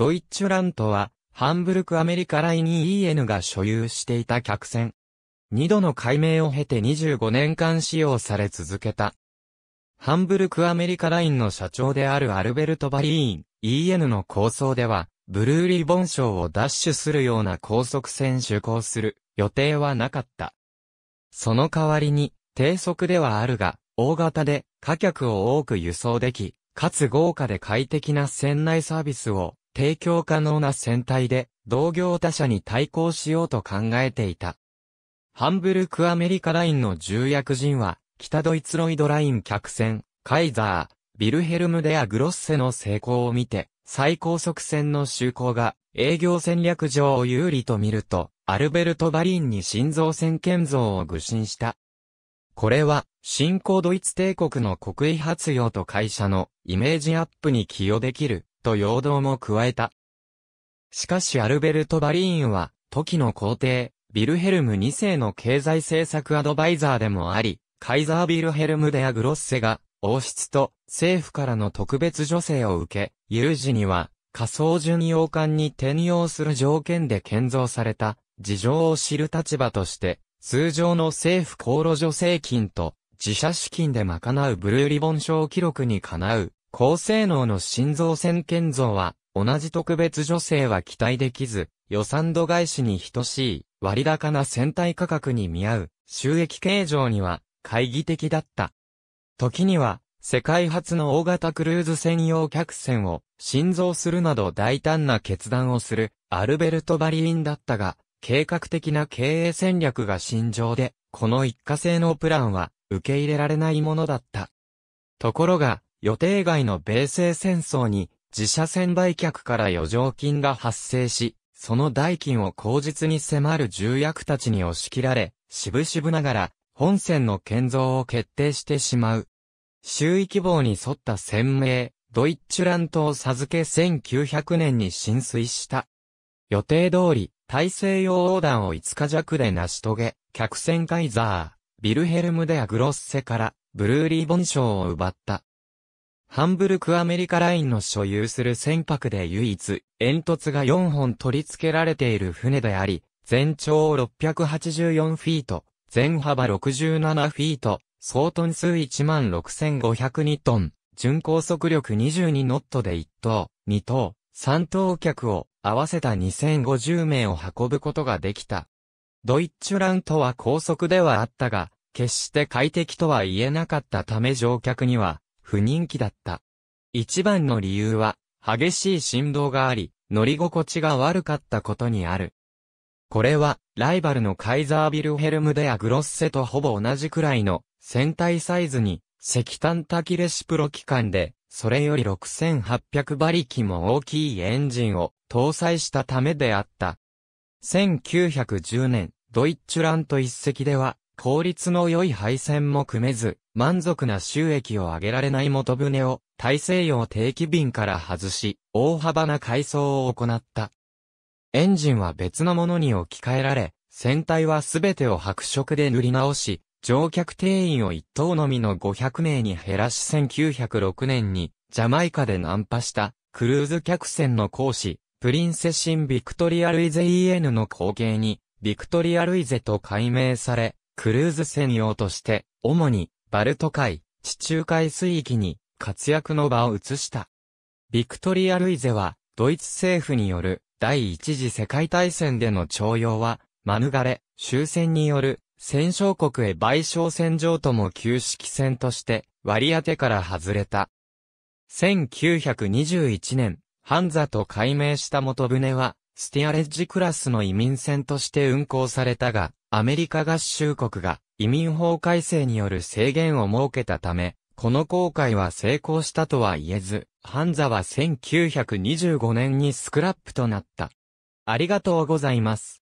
ドイッチュラントは、ハンブルクアメリカライン EN が所有していた客船。2度の改名を経て25年間使用され続けた。ハンブルクアメリカラインの社長であるアルベルト・バリーン、EN の構想では、ブルーリボン賞を奪取するような高速船就航する予定はなかった。その代わりに、低速ではあるが、大型で、貨客を多く輸送でき、かつ豪華で快適な船内サービスを提供可能な戦隊で、同業他社に対抗しようと考えていた。ハンブルクアメリカラインの重役陣は、北ドイツロイドライン客船、カイザー、ビルヘルムデア・グロッセの成功を見て、最高速船の就航が営業戦略上を有利と見ると、アルベルト・バリンに心臓船建造を愚信した。これは、新興ドイツ帝国の国威発揚と会社のイメージアップに寄与できると陽動も加えた。しかしアルベルト・バリーンは、時の皇帝、ビルヘルム2世の経済政策アドバイザーでもあり、カイザー・ビルヘルム・デア・グロッセが、王室と政府からの特別助成を受け、有事には、仮想巡洋艦に転用する条件で建造された、事情を知る立場として、通常の政府航路助成金と自社資金で賄うブルーリボン賞記録にかなう高性能の心臓線建造は、同じ特別女性は期待できず、予算度外視に等しい、割高な船体価格に見合う、収益形状には、懐疑的だった。時には、世界初の大型クルーズ専用客船を、心臓するなど大胆な決断をする、アルベルト・バリリンだったが、計画的な経営戦略が慎重で、この一過性のプランは、受け入れられないものだった。ところが、予定外の米西戦争に自社船売却から余剰金が発生し、その代金を口実に迫る重役たちに押し切られ、渋々ながら本船の建造を決定してしまう。周囲規模に沿った船名、ドイッチュラントを授け1900年に浸水した。予定通り、大西洋横断を5日弱で成し遂げ、客船カイザー、ビルヘルム・デア・グロッセから、ブルーリーボン賞を奪った。ハンブルクアメリカラインの所有する船舶で唯一、煙突が4本取り付けられている船であり、全長684フィート、全幅67フィート、総トン数16,502トン、巡航速力22ノットで1等、2等、3等客を合わせた2050名を運ぶことができた。ドイッチュラントは高速ではあったが、決して快適とは言えなかったため乗客には、不人気だった。一番の理由は、激しい振動があり、乗り心地が悪かったことにある。これは、ライバルのカイザービルヘルムデやグロッセとほぼ同じくらいの船体サイズに、石炭きレシプロ機関で、それより6800馬力も大きいエンジンを搭載したためであった。1910年、ドイッチュラント一隻では、効率の良い配線も組めず、満足な収益を上げられない元船を大西洋定期便から外し、大幅な改装を行った。エンジンは別のものに置き換えられ、船体はすべてを白色で塗り直し、乗客定員を1等のみの500名に減らし1906年にジャマイカで難破したクルーズ客船の講師、プリンセシン・ビクトリア・ルイゼ EN の後継に、ビクトリア・ルイゼと改名され、クルーズ専用として、主にバルト海、地中海水域に活躍の場を移した。ビクトリア・ルイゼは、ドイツ政府による第一次世界大戦での徴用は、免れ、終戦による戦勝国へ賠償戦場とも旧式戦として割り当てから外れた。1921年、ハンザと改名した元船は、スティアレッジクラスの移民船として運航されたが、アメリカ合衆国が移民法改正による制限を設けたため、この航海は成功したとは言えず、ハンザは1925年にスクラップとなった。ありがとうございます。